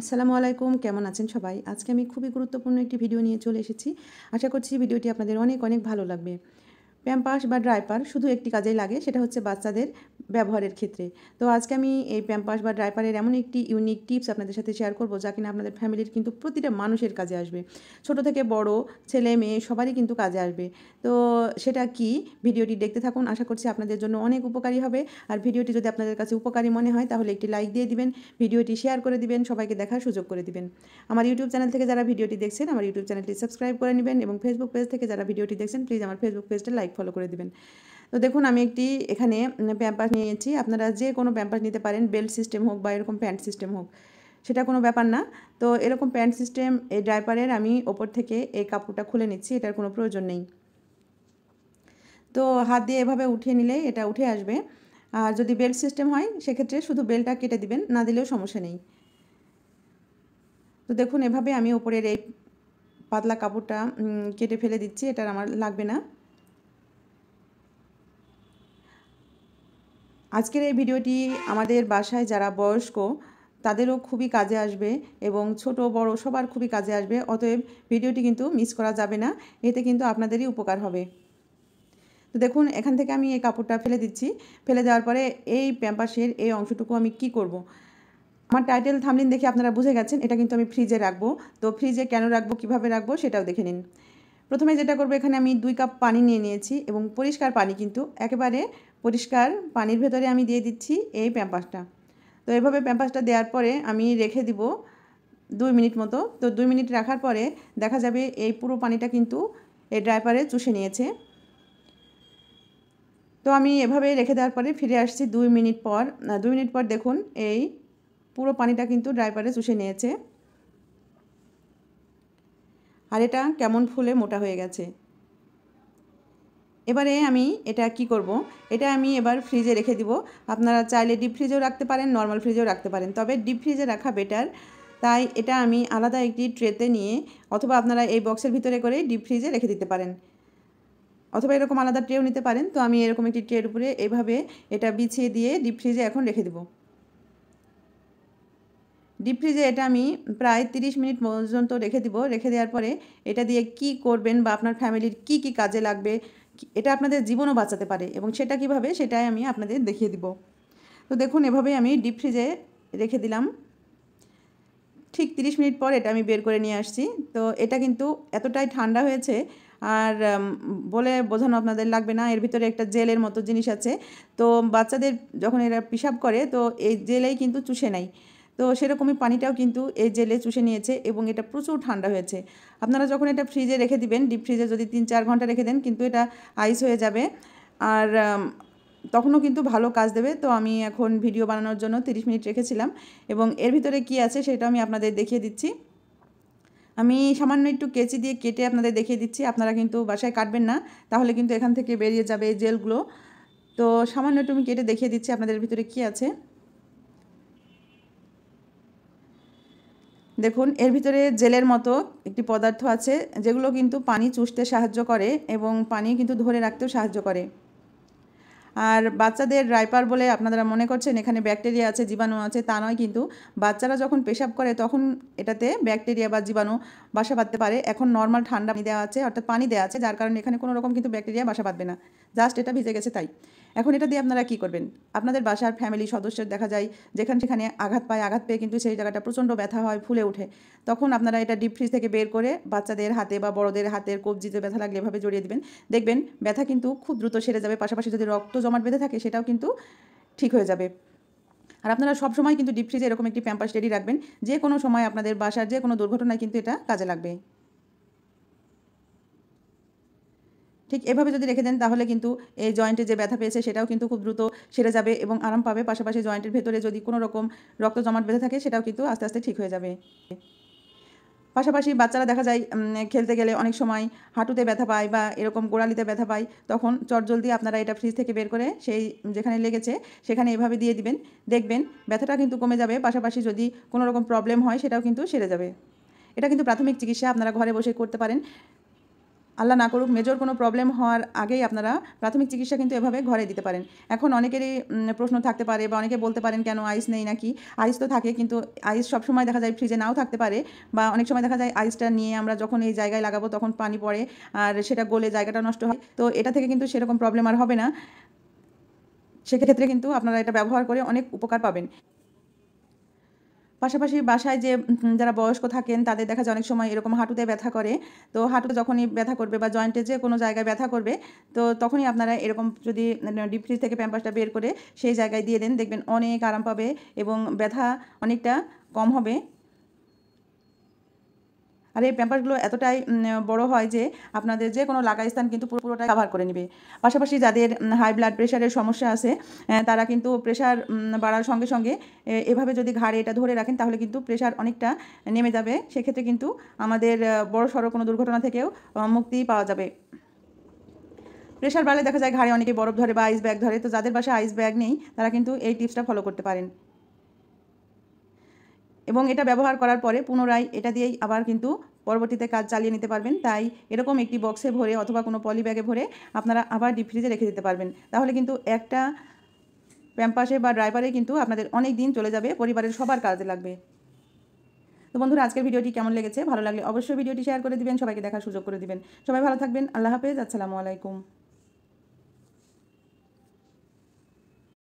আসসালামু আলাইকুম কেমন আছেন সবাই আজকে আমি খুবই গুরুত্বপূর্ণ একটি ভিডিও নিয়ে চলে এসেছি আশা করছি ভিডিওটি আপনাদের অনেক অনেক ভালো লাগবে প্যাম্পাস বা ড্রাইপার শুধু একটি কাজেই লাগে সেটা হচ্ছে বাচ্চাদের ব্যবহারের ক্ষেত্রে তো আজকে আমি এই প্যাম্পাস বা ড্রাইপারের এমন একটি ইউনিক টিপস আপনাদের সাথে শেয়ার করব যা কিনা আপনাদের ফ্যামিলির কিন্তু প্রতিটা মানুষের কাজে আসবে ছোট থেকে বড় ছেলে মেয়ে সবারই কিন্তু কাজে আসবে তো সেটা কি ভিডিওটি দেখতে থাকুন আশা করছি আপনাদের জন্য অনেক উপকারী হবে আর ভিডিওটি যদি আপনাদের কাছে উপকারী মনে হয় তাহলে একটি লাইক দিয়ে দিবেন ভিডিওটি শেয়ার করে দিবেন সবাইকে দেখার সুযোগ করে দিবেন আমার ইউটিউব চ্যানেল থেকে যারা ভিডিওটি দেখছেন আমার ইউটিউব চ্যানেলটি সাবস্ক্রাইব করে নেবেন এবং ফেসবুক পেজ থেকে যারা ভিডিওটি দেখছেন প্লিজ আমার ফেসবুক পেজটা লাইক ফলো করে দিবেন তো দেখুন আমি একটি এখানে প্যাম্পাস নিয়েছি আপনারা যে কোনো প্যাম্পাস নিতে পারেন বেল্ট সিস্টেম হোক বা এরকম প্যান্ট সিস্টেম হোক সেটা কোনো ব্যাপার না তো এরকম প্যান্ট সিস্টেম এই ড্রাইপারের আমি ওপর থেকে এই কাপড়টা খুলে নিচ্ছি এটার কোনো প্রয়োজন নেই তো হাত দিয়ে এভাবে উঠিয়ে নিলে এটা উঠে আসবে আর যদি বেল্ট সিস্টেম হয় সেক্ষেত্রে শুধু বেলটা কেটে দিবেন না দিলেও সমস্যা নেই তো দেখুন এভাবে আমি ওপরের এই পাতলা কাপড়টা কেটে ফেলে দিচ্ছি এটা আমার লাগবে না আজকের এই ভিডিওটি আমাদের বাসায় যারা বয়স্ক তাদেরও খুবই কাজে আসবে এবং ছোট বড় সবার খুবই কাজে আসবে অতএব ভিডিওটি কিন্তু মিস করা যাবে না এতে কিন্তু আপনাদেরই উপকার হবে তো দেখুন এখান থেকে আমি এই কাপড়টা ফেলে দিচ্ছি ফেলে দেওয়ার পরে এই প্যাম্পাসের এই অংশটুকু আমি কি করব। আমার টাইটেল থামলিন দেখে আপনারা বুঝে গেছেন এটা কিন্তু আমি ফ্রিজে রাখবো তো ফ্রিজে কেন রাখবো কিভাবে রাখবো সেটাও দেখে নিন প্রথমে যেটা করবো এখানে আমি দুই কাপ পানি নিয়ে নিয়েছি এবং পরিষ্কার পানি কিন্তু একেবারে পরিষ্কার পানির ভেতরে আমি দিয়ে দিচ্ছি এই প্যাম্পাসটা তো এভাবে প্যাম্পাসটা দেওয়ার পরে আমি রেখে দিব দুই মিনিট মতো তো দুই মিনিট রাখার পরে দেখা যাবে এই পুরো পানিটা কিন্তু এই ড্রাইপারে চুষে নিয়েছে তো আমি এভাবে রেখে দেওয়ার পরে ফিরে আসছি দুই মিনিট পর দুই মিনিট পর দেখুন এই পুরো পানিটা কিন্তু ড্রাইপারে চুষে নিয়েছে আর এটা কেমন ফুলে মোটা হয়ে গেছে এবারে আমি এটা কি করব। এটা আমি এবার ফ্রিজে রেখে দিব আপনারা চাইলে ডিপ ফ্রিজেও রাখতে পারেন নর্মাল ফ্রিজেও রাখতে পারেন তবে ডিপ ফ্রিজে রাখা বেটার তাই এটা আমি আলাদা একটি ট্রেতে নিয়ে অথবা আপনারা এই বক্সের ভিতরে করে ডিপ ফ্রিজে রেখে দিতে পারেন অথবা এরকম আলাদা ট্রেও নিতে পারেন তো আমি এরকম একটি ট্রের উপরে এভাবে এটা বিছিয়ে দিয়ে ডিপ ফ্রিজে এখন রেখে দেব ডিপ ফ্রিজে এটা আমি প্রায় 30 মিনিট পর্যন্ত রেখে দিব রেখে দেওয়ার পরে এটা দিয়ে কি করবেন বা আপনার ফ্যামিলির কি কি কাজে লাগবে এটা আপনাদের জীবনও বাঁচাতে পারে এবং সেটা কিভাবে সেটাই আমি আপনাদের দেখিয়ে দিব তো দেখুন এভাবেই আমি ডিপ ফ্রিজে রেখে দিলাম ঠিক তিরিশ মিনিট পর এটা আমি বের করে নিয়ে আসছি তো এটা কিন্তু এতটাই ঠান্ডা হয়েছে আর বলে বোঝানো আপনাদের লাগবে না এর ভিতরে একটা জেলের মতো জিনিস আছে তো বাচ্চাদের যখন এরা পেশাব করে তো এই জেলেই কিন্তু চুষে নেয় তো সেরকমই পানিটাও কিন্তু এই জেলে চুষে নিয়েছে এবং এটা প্রচুর ঠান্ডা হয়েছে আপনারা যখন এটা ফ্রিজে রেখে দিবেন ডিপ ফ্রিজে যদি তিন চার ঘন্টা রেখে দেন কিন্তু এটা আইস হয়ে যাবে আর তখনও কিন্তু ভালো কাজ দেবে তো আমি এখন ভিডিও বানানোর জন্য 30 মিনিট রেখেছিলাম এবং এর ভিতরে কি আছে সেটা আমি আপনাদের দেখিয়ে দিচ্ছি আমি সামান্য একটু কেচি দিয়ে কেটে আপনাদের দেখিয়ে দিচ্ছি আপনারা কিন্তু বাসায় কাটবেন না তাহলে কিন্তু এখান থেকে বেরিয়ে যাবে এই জেলগুলো তো সামান্য একটু আমি কেটে দেখিয়ে দিচ্ছি আপনাদের ভিতরে কি আছে দেখুন এর ভিতরে জেলের মতো একটি পদার্থ আছে যেগুলো কিন্তু পানি চুষতে সাহায্য করে এবং পানি কিন্তু ধরে রাখতেও সাহায্য করে আর বাচ্চাদের রাইপার বলে আপনারা মনে করছেন এখানে ব্যাকটেরিয়া আছে জীবাণু আছে তা নয় কিন্তু বাচ্চারা যখন পেশাব করে তখন এটাতে ব্যাকটেরিয়া বা জীবাণু বাসা বাঁধতে পারে এখন নর্মাল ঠান্ডা পানি দেওয়া আছে অর্থাৎ পানি দেওয়া আছে যার কারণে এখানে কোনো রকম কিন্তু ব্যাকটেরিয়া বাসা বাঁধবে না জাস্ট এটা ভিজে গেছে তাই এখন এটা দিয়ে আপনারা কি করবেন আপনাদের বাসার ফ্যামিলি সদস্যের দেখা যায় যেখানে সেখানে আঘাত পায় আঘাত পেয়ে কিন্তু সেই জায়গাটা প্রচণ্ড ব্যথা হয় ফুলে ওঠে তখন আপনারা এটা ডিপ ফ্রিজ থেকে বের করে বাচ্চাদের হাতে বা বড়দের হাতের কবজিতে ব্যথা লাগলে এভাবে জড়িয়ে দেবেন দেখবেন ব্যথা কিন্তু খুব দ্রুত সেরে যাবে পাশাপাশি যদি রক্ত জমাট বেঁধে থাকে সেটাও কিন্তু ঠিক হয়ে যাবে আর আপনারা সবসময় কিন্তু ডিপ ফ্রিজে এরকম একটি প্যাম্পাস রেডি রাখবেন যে কোনো সময় আপনাদের বাসার যে কোনো দুর্ঘটনায় কিন্তু এটা কাজে লাগবে ঠিক এভাবে যদি রেখে দেন তাহলে কিন্তু এই জয়েন্টে যে ব্যথা পেয়েছে সেটাও কিন্তু খুব দ্রুত সেরে যাবে এবং আরাম পাবে পাশাপাশি জয়েন্টের ভেতরে যদি কোনো রকম রক্ত জমাট বেঁধে থাকে সেটাও কিন্তু আস্তে আস্তে ঠিক হয়ে যাবে পাশাপাশি বাচ্চারা দেখা যায় খেলতে গেলে অনেক সময় হাঁটুতে ব্যথা পায় বা এরকম গোড়ালিতে ব্যথা পায় তখন চটজলদি আপনারা এটা ফ্রিজ থেকে বের করে সেই যেখানে লেগেছে সেখানে এভাবে দিয়ে দিবেন দেখবেন ব্যথাটা কিন্তু কমে যাবে পাশাপাশি যদি কোনো রকম প্রবলেম হয় সেটাও কিন্তু সেরে যাবে এটা কিন্তু প্রাথমিক চিকিৎসা আপনারা ঘরে বসে করতে পারেন আল্লাহ না করুক মেজর কোনো প্রবলেম হওয়ার আগেই আপনারা প্রাথমিক চিকিৎসা কিন্তু এভাবে ঘরে দিতে পারেন এখন অনেকেরই প্রশ্ন থাকতে পারে বা অনেকে বলতে পারেন কেন আইস নেই নাকি আইস তো থাকে কিন্তু আইস সব সময় দেখা যায় ফ্রিজে নাও থাকতে পারে বা অনেক সময় দেখা যায় আইসটা নিয়ে আমরা যখন এই জায়গায় লাগাবো তখন পানি পড়ে আর সেটা গলে জায়গাটা নষ্ট হয় তো এটা থেকে কিন্তু সেরকম প্রবলেম আর হবে না সেক্ষেত্রে কিন্তু আপনারা এটা ব্যবহার করে অনেক উপকার পাবেন পাশাপাশি বাসায় যে যারা বয়স্ক থাকেন তাদের দেখা যায় অনেক সময় এরকম হাঁটুতে ব্যথা করে তো হাঁটুতে যখনই ব্যথা করবে বা জয়েন্টে যে কোনো জায়গায় ব্যথা করবে তো তখনই আপনারা এরকম যদি ডিপ ফ্রিজ থেকে প্যাম্পাসটা বের করে সেই জায়গায় দিয়ে দেন দেখবেন অনেক আরাম পাবে এবং ব্যথা অনেকটা কম হবে আর এই প্যাম্পারগুলো এতটাই বড় হয় যে আপনাদের যে কোনো লাগা স্থান কিন্তু পুরোটাই কাভার করে নেবে পাশাপাশি যাদের হাই ব্লাড প্রেশারের সমস্যা আছে তারা কিন্তু প্রেশার বাড়ার সঙ্গে সঙ্গে এভাবে যদি ঘাড়ে এটা ধরে রাখেন তাহলে কিন্তু প্রেশার অনেকটা নেমে যাবে সেক্ষেত্রে কিন্তু আমাদের বড় সড়ো কোনো দুর্ঘটনা থেকেও মুক্তি পাওয়া যাবে প্রেশার বাড়লে দেখা যায় ঘাড়ে অনেকে বরফ ধরে বা আইস ব্যাগ ধরে তো যাদের বাসায় আইস ব্যাগ নেই তারা কিন্তু এই টিপসটা ফলো করতে পারেন এবং এটা ব্যবহার করার পরে পুনরায় এটা দিয়েই আবার কিন্তু পরবর্তীতে কাজ চালিয়ে নিতে পারবেন তাই এরকম একটি বক্সে ভরে অথবা কোনো পলি ব্যাগে ভরে আপনারা আবার ডিপ ফ্রিজে রেখে দিতে পারবেন তাহলে কিন্তু একটা প্যাম্পাসে বা ড্রাইভারে কিন্তু আপনাদের অনেক দিন চলে যাবে পরিবারের সবার কাজে লাগবে তো বন্ধুরা আজকের ভিডিওটি কেমন লেগেছে ভালো লাগলে অবশ্যই ভিডিওটি শেয়ার করে দিবেন সবাইকে দেখার সুযোগ করে দিবেন সবাই ভালো থাকবেন আল্লাহ হাফেজ আসসালামু আলাইকুম